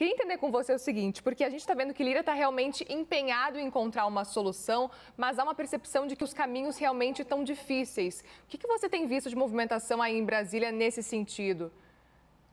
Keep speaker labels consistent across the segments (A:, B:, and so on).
A: Queria entender com você o seguinte, porque a gente está vendo que Lira está realmente empenhado em encontrar uma solução, mas há uma percepção de que os caminhos realmente estão difíceis. O que, que você tem visto de movimentação aí em Brasília nesse sentido?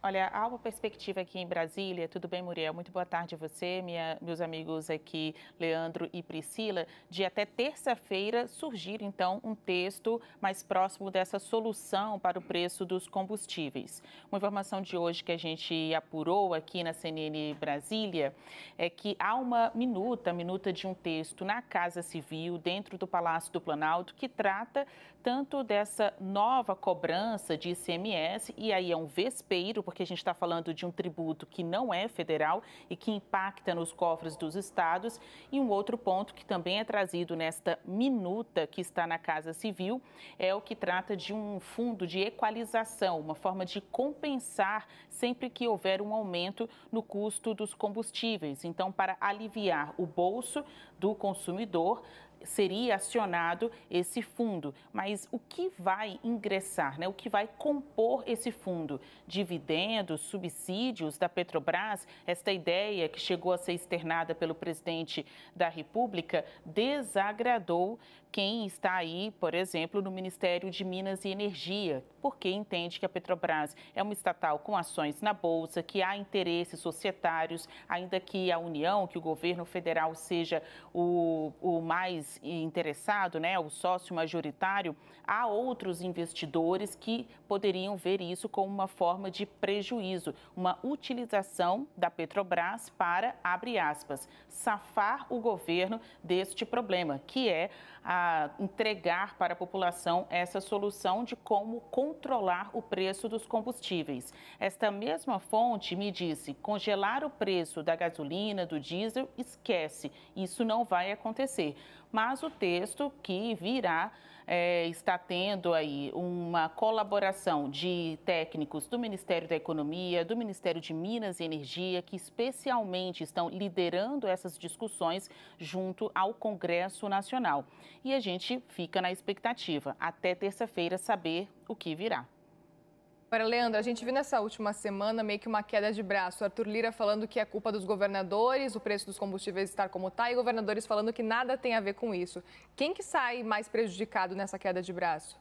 B: Olha, há uma perspectiva aqui em Brasília. Tudo bem, Muriel? Muito boa tarde a você, minha, meus amigos aqui, Leandro e Priscila, de até terça-feira surgir, então, um texto mais próximo dessa solução para o preço dos combustíveis. Uma informação de hoje que a gente apurou aqui na CNN Brasília é que há uma minuta, minuta de um texto na Casa Civil, dentro do Palácio do Planalto, que trata tanto dessa nova cobrança de ICMS, e aí é um vespeiro, porque porque a gente está falando de um tributo que não é federal e que impacta nos cofres dos estados. E um outro ponto que também é trazido nesta minuta que está na Casa Civil é o que trata de um fundo de equalização, uma forma de compensar sempre que houver um aumento no custo dos combustíveis. Então, para aliviar o bolso do consumidor, seria acionado esse fundo. Mas o que vai ingressar, né? o que vai compor esse fundo? Dividendos, subsídios da Petrobras? Esta ideia que chegou a ser externada pelo presidente da República desagradou quem está aí, por exemplo, no Ministério de Minas e Energia, porque entende que a Petrobras é uma estatal com ações na Bolsa, que há interesses societários, ainda que a União, que o governo federal seja o, o mais interessado, né, o sócio majoritário, há outros investidores que poderiam ver isso como uma forma de prejuízo, uma utilização da Petrobras para, abre aspas, safar o governo deste problema, que é a entregar para a população essa solução de como controlar o preço dos combustíveis. Esta mesma fonte me disse: congelar o preço da gasolina, do diesel, esquece, isso não vai acontecer. Mas o texto que virá é, está tendo aí uma colaboração de técnicos do Ministério da Economia, do Ministério de Minas e Energia, que especialmente estão liderando essas discussões junto ao Congresso Nacional. E a gente fica na expectativa até terça-feira saber o que virá.
A: Agora, Leandro, a gente viu nessa última semana meio que uma queda de braço. Arthur Lira falando que é culpa dos governadores, o preço dos combustíveis estar como está, e governadores falando que nada tem a ver com isso. Quem que sai mais prejudicado nessa queda de braço?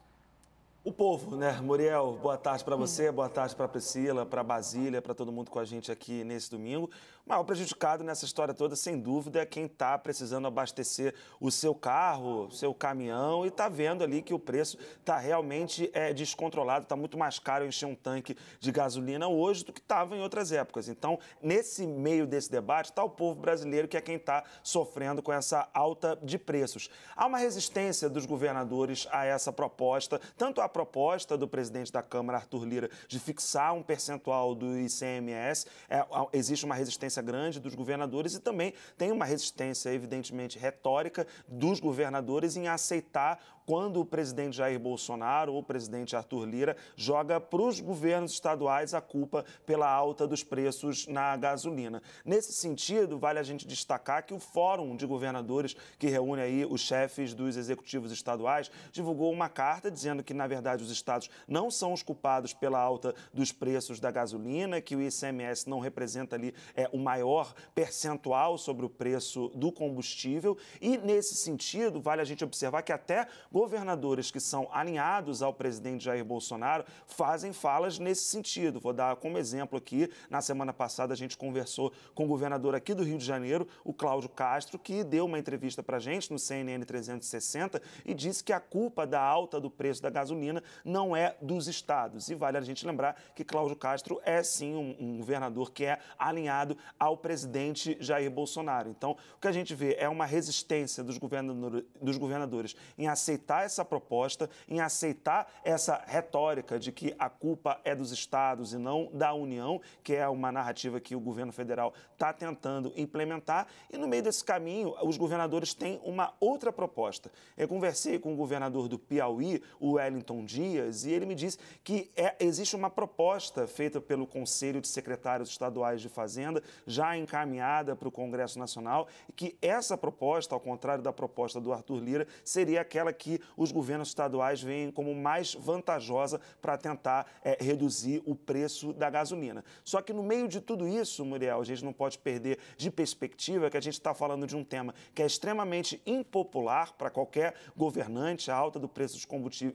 C: O povo, né? Muriel, boa tarde para hum. você, boa tarde para Priscila, para Basília, para todo mundo com a gente aqui nesse domingo. O maior prejudicado nessa história toda, sem dúvida, é quem está precisando abastecer o seu carro, seu caminhão e está vendo ali que o preço está realmente é, descontrolado, está muito mais caro encher um tanque de gasolina hoje do que estava em outras épocas. Então, nesse meio desse debate, está o povo brasileiro que é quem está sofrendo com essa alta de preços. Há uma resistência dos governadores a essa proposta, tanto a proposta do presidente da Câmara, Arthur Lira, de fixar um percentual do ICMS, é, existe uma resistência grande dos governadores e também tem uma resistência, evidentemente, retórica dos governadores em aceitar quando o presidente Jair Bolsonaro ou o presidente Arthur Lira joga para os governos estaduais a culpa pela alta dos preços na gasolina. Nesse sentido, vale a gente destacar que o Fórum de Governadores, que reúne aí os chefes dos executivos estaduais, divulgou uma carta dizendo que, na verdade, os estados não são os culpados pela alta dos preços da gasolina, que o ICMS não representa ali é, o maior percentual sobre o preço do combustível. E, nesse sentido, vale a gente observar que até governadores que são alinhados ao presidente Jair Bolsonaro fazem falas nesse sentido. Vou dar como exemplo aqui, na semana passada a gente conversou com o governador aqui do Rio de Janeiro, o Cláudio Castro, que deu uma entrevista para a gente no CNN 360 e disse que a culpa da alta do preço da gasolina não é dos estados. E vale a gente lembrar que Cláudio Castro é sim um, um governador que é alinhado ao presidente Jair Bolsonaro. Então, o que a gente vê é uma resistência dos, governador, dos governadores em aceitar aceitar essa proposta, em aceitar essa retórica de que a culpa é dos estados e não da União, que é uma narrativa que o governo federal está tentando implementar. E no meio desse caminho, os governadores têm uma outra proposta. Eu conversei com o governador do Piauí, o Wellington Dias, e ele me disse que é, existe uma proposta feita pelo Conselho de Secretários Estaduais de Fazenda, já encaminhada para o Congresso Nacional, e que essa proposta, ao contrário da proposta do Arthur Lira, seria aquela que os governos estaduais veem como mais vantajosa para tentar é, reduzir o preço da gasolina. Só que no meio de tudo isso, Muriel, a gente não pode perder de perspectiva que a gente está falando de um tema que é extremamente impopular para qualquer governante. A alta do preço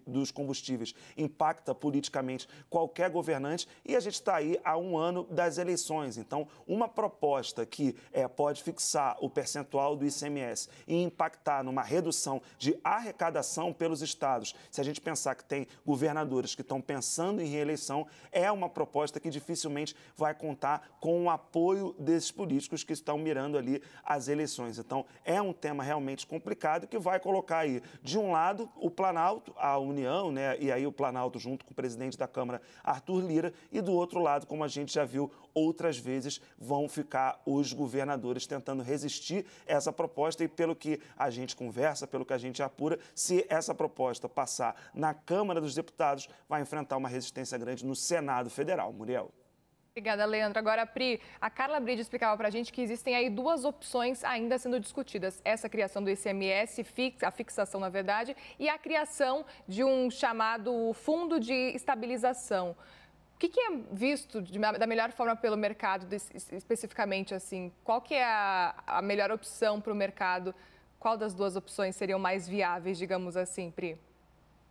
C: dos combustíveis impacta politicamente qualquer governante e a gente está aí há um ano das eleições. Então, uma proposta que é, pode fixar o percentual do ICMS e impactar numa redução de arrecadação pelos estados. Se a gente pensar que tem governadores que estão pensando em reeleição, é uma proposta que dificilmente vai contar com o apoio desses políticos que estão mirando ali as eleições. Então, é um tema realmente complicado que vai colocar aí, de um lado, o Planalto, a União, né, e aí o Planalto junto com o presidente da Câmara, Arthur Lira, e do outro lado, como a gente já viu, outras vezes vão ficar os governadores tentando resistir essa proposta e pelo que a gente conversa, pelo que a gente apura, se essa proposta passar na Câmara dos Deputados, vai enfrentar uma resistência grande no Senado Federal. Muriel.
A: Obrigada, Leandro. Agora, Pri, a Carla Bride explicava para a gente que existem aí duas opções ainda sendo discutidas. Essa criação do ICMS, a fixação, na verdade, e a criação de um chamado Fundo de Estabilização que, que é visto de, da melhor forma pelo mercado, especificamente assim? Qual que é a, a melhor opção para o mercado? Qual das duas opções seriam mais viáveis, digamos assim, Pri?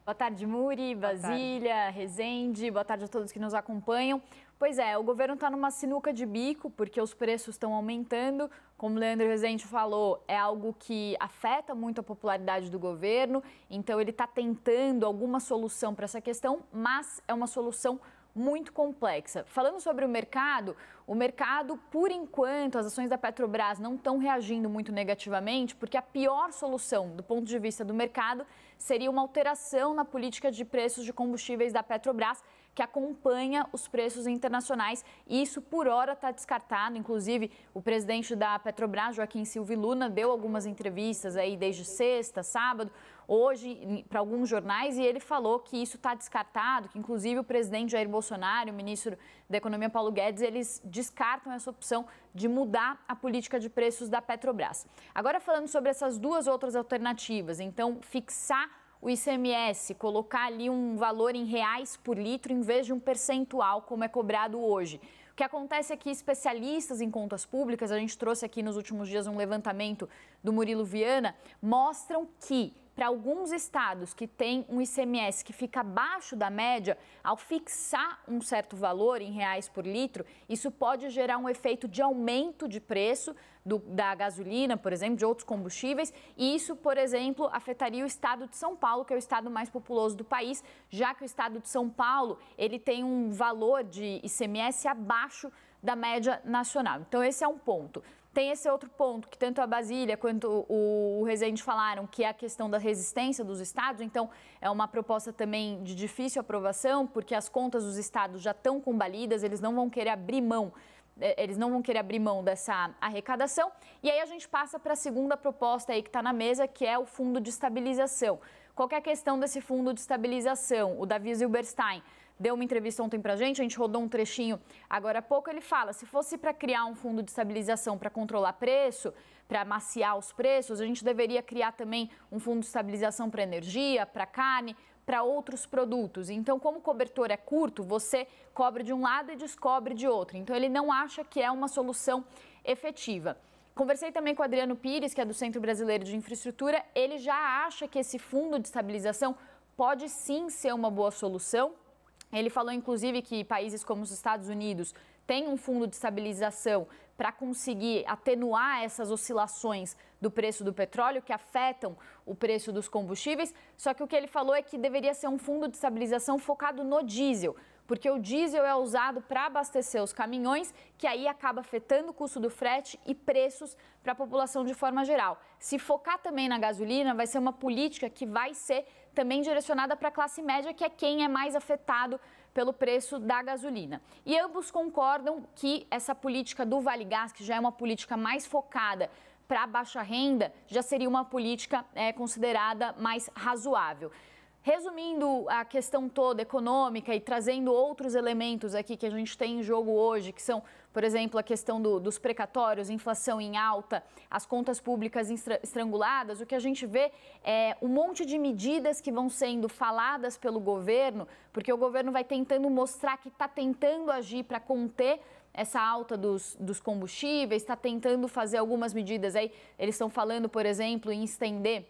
A: Boa tarde, Muri, Basília, tarde.
D: Rezende, boa tarde a todos que nos acompanham. Pois é, o governo está numa sinuca de bico porque os preços estão aumentando. Como o Leandro Rezende falou, é algo que afeta muito a popularidade do governo. Então, ele está tentando alguma solução para essa questão, mas é uma solução muito complexa. Falando sobre o mercado, o mercado, por enquanto, as ações da Petrobras não estão reagindo muito negativamente, porque a pior solução do ponto de vista do mercado seria uma alteração na política de preços de combustíveis da Petrobras que acompanha os preços internacionais. E isso, por hora, está descartado. Inclusive, o presidente da Petrobras, Joaquim Silvio Luna, deu algumas entrevistas aí desde sexta, sábado, hoje, para alguns jornais, e ele falou que isso está descartado, que inclusive o presidente Jair Bolsonaro, o ministro da Economia Paulo Guedes, eles descartam essa opção de mudar a política de preços da Petrobras. Agora, falando sobre essas duas outras alternativas, então, fixar o ICMS, colocar ali um valor em reais por litro em vez de um percentual, como é cobrado hoje. O que acontece é que especialistas em contas públicas, a gente trouxe aqui nos últimos dias um levantamento do Murilo Viana, mostram que para alguns estados que têm um ICMS que fica abaixo da média, ao fixar um certo valor em reais por litro, isso pode gerar um efeito de aumento de preço do, da gasolina, por exemplo, de outros combustíveis. E isso, por exemplo, afetaria o estado de São Paulo, que é o estado mais populoso do país, já que o estado de São Paulo ele tem um valor de ICMS abaixo da média nacional. Então, esse é um ponto. Tem esse outro ponto que tanto a Basília quanto o Rezende falaram, que é a questão da resistência dos estados. Então, é uma proposta também de difícil aprovação, porque as contas dos estados já estão combalidas, eles não vão querer abrir mão é, eles não vão querer abrir mão dessa arrecadação. E aí a gente passa para a segunda proposta aí que está na mesa, que é o fundo de estabilização. Qual é a questão desse fundo de estabilização? O Davi Zilberstein deu uma entrevista ontem para a gente, a gente rodou um trechinho agora há pouco. Ele fala: se fosse para criar um fundo de estabilização para controlar preço, para maciar os preços, a gente deveria criar também um fundo de estabilização para energia, para carne, para outros produtos. Então, como o cobertor é curto, você cobre de um lado e descobre de outro. Então, ele não acha que é uma solução efetiva. Conversei também com o Adriano Pires, que é do Centro Brasileiro de Infraestrutura. Ele já acha que esse fundo de estabilização pode sim ser uma boa solução ele falou, inclusive, que países como os Estados Unidos têm um fundo de estabilização para conseguir atenuar essas oscilações do preço do petróleo que afetam o preço dos combustíveis. Só que o que ele falou é que deveria ser um fundo de estabilização focado no diesel, porque o diesel é usado para abastecer os caminhões, que aí acaba afetando o custo do frete e preços para a população de forma geral. Se focar também na gasolina, vai ser uma política que vai ser também direcionada para a classe média, que é quem é mais afetado pelo preço da gasolina. E ambos concordam que essa política do Vale Gás, que já é uma política mais focada para a baixa renda, já seria uma política é, considerada mais razoável. Resumindo a questão toda econômica e trazendo outros elementos aqui que a gente tem em jogo hoje, que são por exemplo, a questão do, dos precatórios, inflação em alta, as contas públicas estranguladas, o que a gente vê é um monte de medidas que vão sendo faladas pelo governo, porque o governo vai tentando mostrar que está tentando agir para conter essa alta dos, dos combustíveis, está tentando fazer algumas medidas aí. Eles estão falando, por exemplo, em estender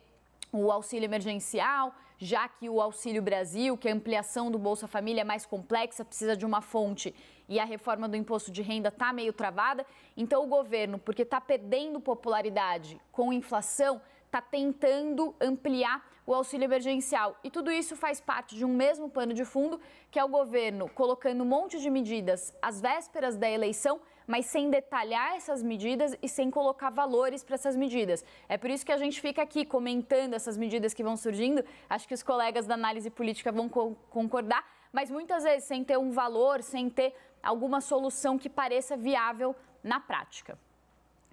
D: o auxílio emergencial, já que o Auxílio Brasil, que é a ampliação do Bolsa Família é mais complexa, precisa de uma fonte e a reforma do imposto de renda está meio travada. Então, o governo, porque está perdendo popularidade com inflação, está tentando ampliar o auxílio emergencial. E tudo isso faz parte de um mesmo pano de fundo, que é o governo colocando um monte de medidas às vésperas da eleição, mas sem detalhar essas medidas e sem colocar valores para essas medidas. É por isso que a gente fica aqui comentando essas medidas que vão surgindo. Acho que os colegas da análise política vão co concordar, mas muitas vezes sem ter um valor, sem ter alguma solução que pareça viável na prática.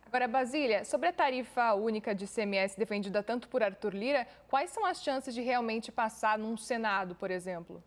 A: Agora, Basília, sobre a tarifa única de CMS defendida tanto por Arthur Lira, quais são as chances de realmente passar num Senado, por exemplo?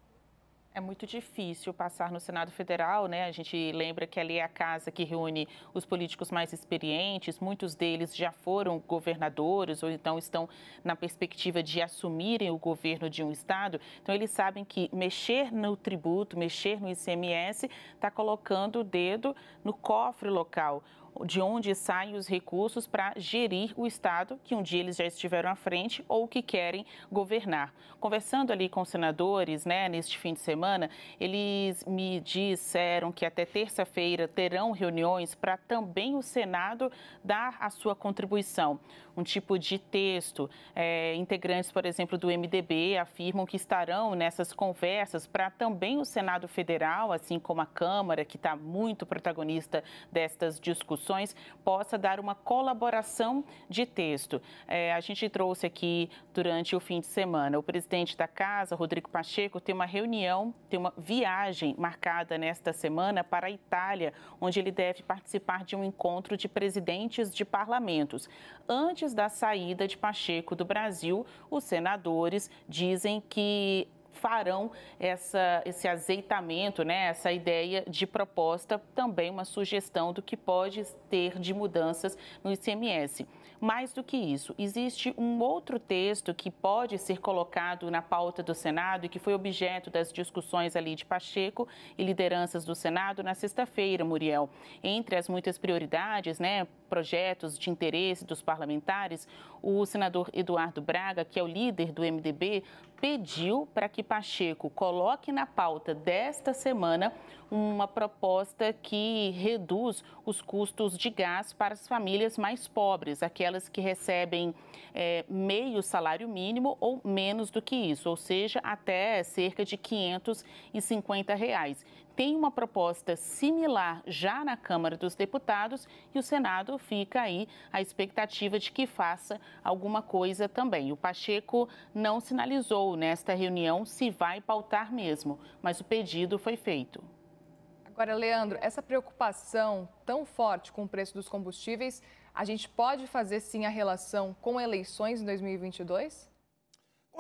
B: É muito difícil passar no Senado Federal, né? A gente lembra que ali é a casa que reúne os políticos mais experientes, muitos deles já foram governadores ou então estão na perspectiva de assumirem o governo de um estado. Então eles sabem que mexer no tributo, mexer no ICMS, está colocando o dedo no cofre local de onde saem os recursos para gerir o Estado que um dia eles já estiveram à frente ou que querem governar. Conversando ali com senadores né, neste fim de semana, eles me disseram que até terça-feira terão reuniões para também o Senado dar a sua contribuição. Um tipo de texto. É, integrantes, por exemplo, do MDB afirmam que estarão nessas conversas para também o Senado Federal, assim como a Câmara, que está muito protagonista destas discussões discussões possa dar uma colaboração de texto. É, a gente trouxe aqui durante o fim de semana o presidente da casa, Rodrigo Pacheco, tem uma reunião, tem uma viagem marcada nesta semana para a Itália, onde ele deve participar de um encontro de presidentes de parlamentos. Antes da saída de Pacheco do Brasil, os senadores dizem que farão essa, esse azeitamento, né, essa ideia de proposta, também uma sugestão do que pode ter de mudanças no ICMS. Mais do que isso, existe um outro texto que pode ser colocado na pauta do Senado e que foi objeto das discussões ali de Pacheco e lideranças do Senado na sexta-feira, Muriel. Entre as muitas prioridades, né, projetos de interesse dos parlamentares, o senador Eduardo Braga, que é o líder do MDB, pediu para que Pacheco coloque na pauta desta semana uma proposta que reduz os custos de gás para as famílias mais pobres, aquelas que recebem é, meio salário mínimo ou menos do que isso, ou seja, até cerca de 550 reais tem uma proposta similar já na Câmara dos Deputados e o Senado fica aí a expectativa de que faça alguma coisa também. O Pacheco não sinalizou nesta reunião se vai pautar mesmo, mas o pedido foi feito.
A: Agora, Leandro, essa preocupação tão forte com o preço dos combustíveis, a gente pode fazer sim a relação com eleições em 2022?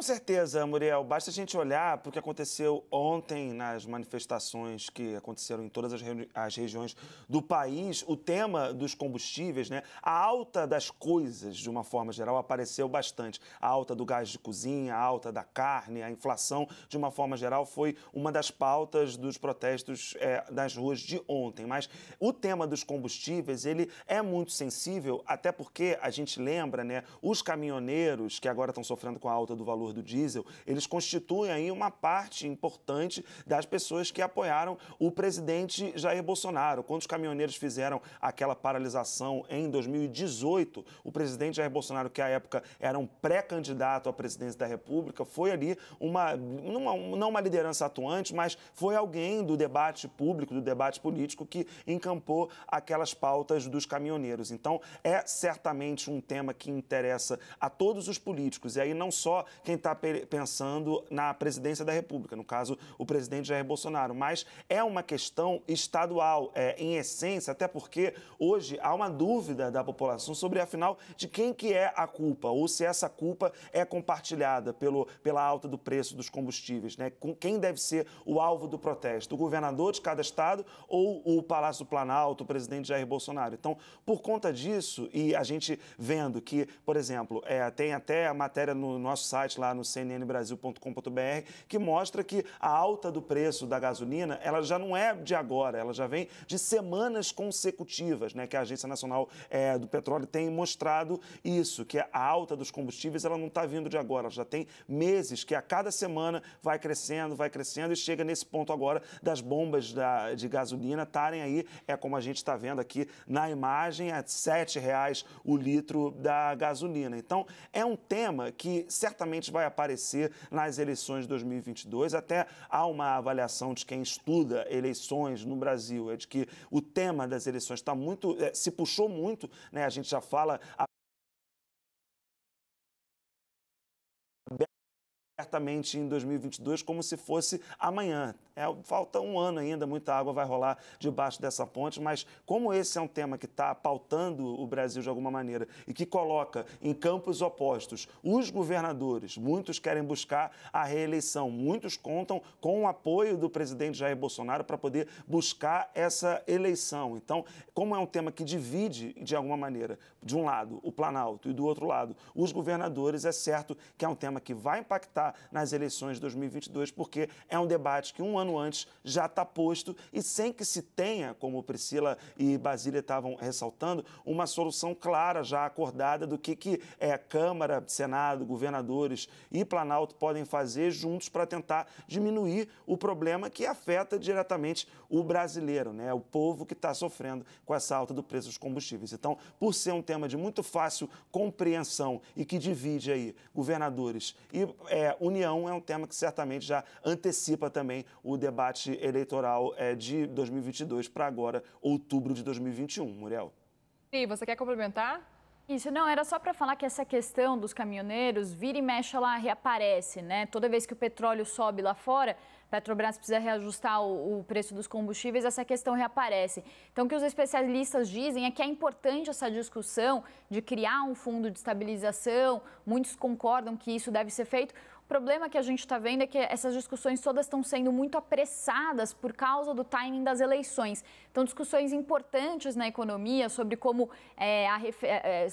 C: Com certeza, Muriel. Basta a gente olhar para o que aconteceu ontem nas manifestações que aconteceram em todas as, as, regiões do país. O tema dos combustíveis, né? a alta das coisas, de uma forma geral, apareceu bastante. A alta do gás de cozinha, a alta da carne, a inflação, de uma forma geral, foi uma das pautas dos protestos é, das ruas de ontem. Mas o tema dos combustíveis, ele é muito sensível, até porque a gente lembra, né? Os caminhoneiros que agora estão sofrendo com a alta do valor do diesel, eles constituem aí uma parte importante das pessoas que apoiaram o presidente Jair Bolsonaro. Quando os caminhoneiros fizeram aquela paralisação em 2018, o presidente Jair Bolsonaro, que à época era um pré-candidato à presidência da República, foi ali uma, uma, não uma liderança atuante, mas foi alguém do debate público, do debate político que encampou aquelas pautas dos caminhoneiros. Então, é certamente um tema que interessa a todos os políticos, e aí não só quem quem está pensando na presidência da República, no caso, o presidente Jair Bolsonaro. Mas é uma questão estadual, é, em essência, até porque hoje há uma dúvida da população sobre, afinal, de quem que é a culpa, ou se essa culpa é compartilhada pelo, pela alta do preço dos combustíveis, né? Com quem deve ser o alvo do protesto, o governador de cada estado ou o Palácio Planalto, o presidente Jair Bolsonaro. Então, por conta disso, e a gente vendo que, por exemplo, é, tem até a matéria no nosso site lá no cnnbrasil.com.br, que mostra que a alta do preço da gasolina, ela já não é de agora, ela já vem de semanas consecutivas, né, que a Agência Nacional é, do Petróleo tem mostrado isso, que a alta dos combustíveis, ela não está vindo de agora, ela já tem meses que a cada semana vai crescendo, vai crescendo e chega nesse ponto agora das bombas da, de gasolina estarem aí, é como a gente está vendo aqui na imagem, a R$ 7,00 o litro da gasolina. Então, é um tema que certamente vai aparecer nas eleições de 2022. Até há uma avaliação de quem estuda eleições no Brasil, é de que o tema das eleições está muito, é, se puxou muito, né? a gente já fala certamente em 2022 como se fosse amanhã. É, falta um ano ainda, muita água vai rolar debaixo dessa ponte, mas como esse é um tema que está pautando o Brasil de alguma maneira e que coloca em campos opostos os governadores, muitos querem buscar a reeleição, muitos contam com o apoio do presidente Jair Bolsonaro para poder buscar essa eleição. Então, como é um tema que divide de alguma maneira, de um lado o Planalto e do outro lado os governadores, é certo que é um tema que vai impactar nas eleições de 2022, porque é um debate que um ano antes já está posto e sem que se tenha, como Priscila e Basília estavam ressaltando, uma solução clara já acordada do que, que é, Câmara, Senado, governadores e Planalto podem fazer juntos para tentar diminuir o problema que afeta diretamente o brasileiro, né? o povo que está sofrendo com essa alta do preço dos combustíveis. Então, por ser um tema de muito fácil compreensão e que divide aí governadores e é, união é um tema que certamente já antecipa também o debate eleitoral é, de 2022 para agora, outubro de 2021. Muriel.
D: E você quer complementar? Isso, não, era só para falar que essa questão dos caminhoneiros, vira e mexe, ela reaparece, né? Toda vez que o petróleo sobe lá fora, Petrobras precisa reajustar o, o, preço dos combustíveis, essa questão reaparece. Então, o que os especialistas dizem é que é importante essa discussão de criar um fundo de estabilização, muitos concordam que isso deve ser feito, problema que a gente está vendo é que essas discussões todas estão sendo muito apressadas por causa do timing das eleições. Então, discussões importantes na economia sobre como é, a, é, é,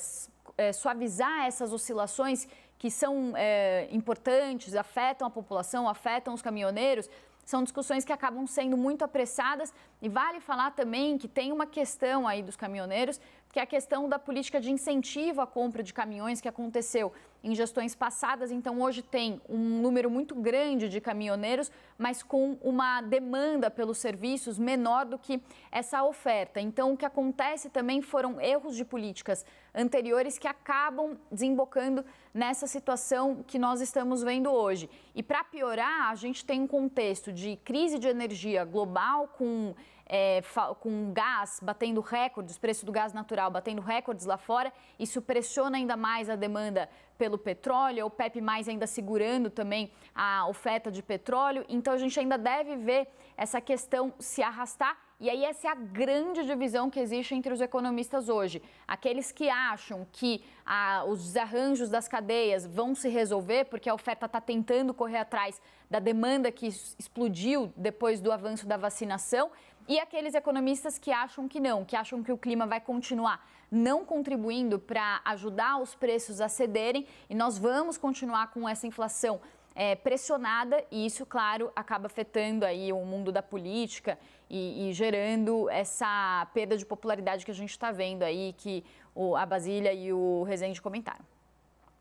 D: é, suavizar essas oscilações que são é, importantes, afetam a população, afetam os caminhoneiros, são discussões que acabam sendo muito apressadas. E vale falar também que tem uma questão aí dos caminhoneiros que é a questão da política de incentivo à compra de caminhões que aconteceu em gestões passadas. Então, hoje tem um número muito grande de caminhoneiros, mas com uma demanda pelos serviços menor do que essa oferta. Então, o que acontece também foram erros de políticas anteriores que acabam desembocando nessa situação que nós estamos vendo hoje. E para piorar, a gente tem um contexto de crise de energia global com é, com gás batendo recordes, preço do gás natural batendo recordes lá fora, isso pressiona ainda mais a demanda pelo petróleo, o PEP mais ainda segurando também a oferta de petróleo. Então a gente ainda deve ver essa questão se arrastar. E aí essa é a grande divisão que existe entre os economistas hoje. Aqueles que acham que ah, os desarranjos das cadeias vão se resolver porque a oferta está tentando correr atrás da demanda que explodiu depois do avanço da vacinação e aqueles economistas que acham que não, que acham que o clima vai continuar não contribuindo para ajudar os preços a cederem e nós vamos continuar com essa inflação é, pressionada e isso, claro, acaba afetando aí o mundo da política e, e gerando essa perda de popularidade que a gente está vendo aí, que o, a Basília e o Rezende comentaram.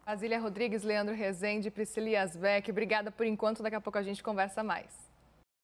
A: Basília Rodrigues, Leandro Rezende, Priscila Asbeck, obrigada por enquanto, daqui a pouco a gente conversa mais.